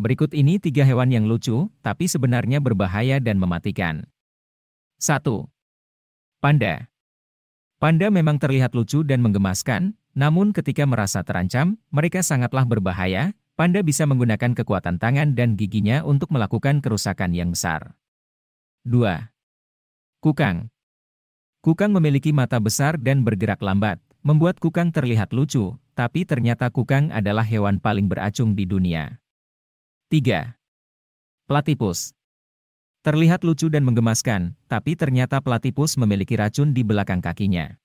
Berikut ini tiga hewan yang lucu, tapi sebenarnya berbahaya dan mematikan. 1. Panda Panda memang terlihat lucu dan menggemaskan, namun ketika merasa terancam, mereka sangatlah berbahaya. Panda bisa menggunakan kekuatan tangan dan giginya untuk melakukan kerusakan yang besar. 2. Kukang Kukang memiliki mata besar dan bergerak lambat, membuat kukang terlihat lucu, tapi ternyata kukang adalah hewan paling beracung di dunia. 3. platipus, Terlihat lucu dan menggemaskan, tapi ternyata platipus memiliki racun di belakang kakinya.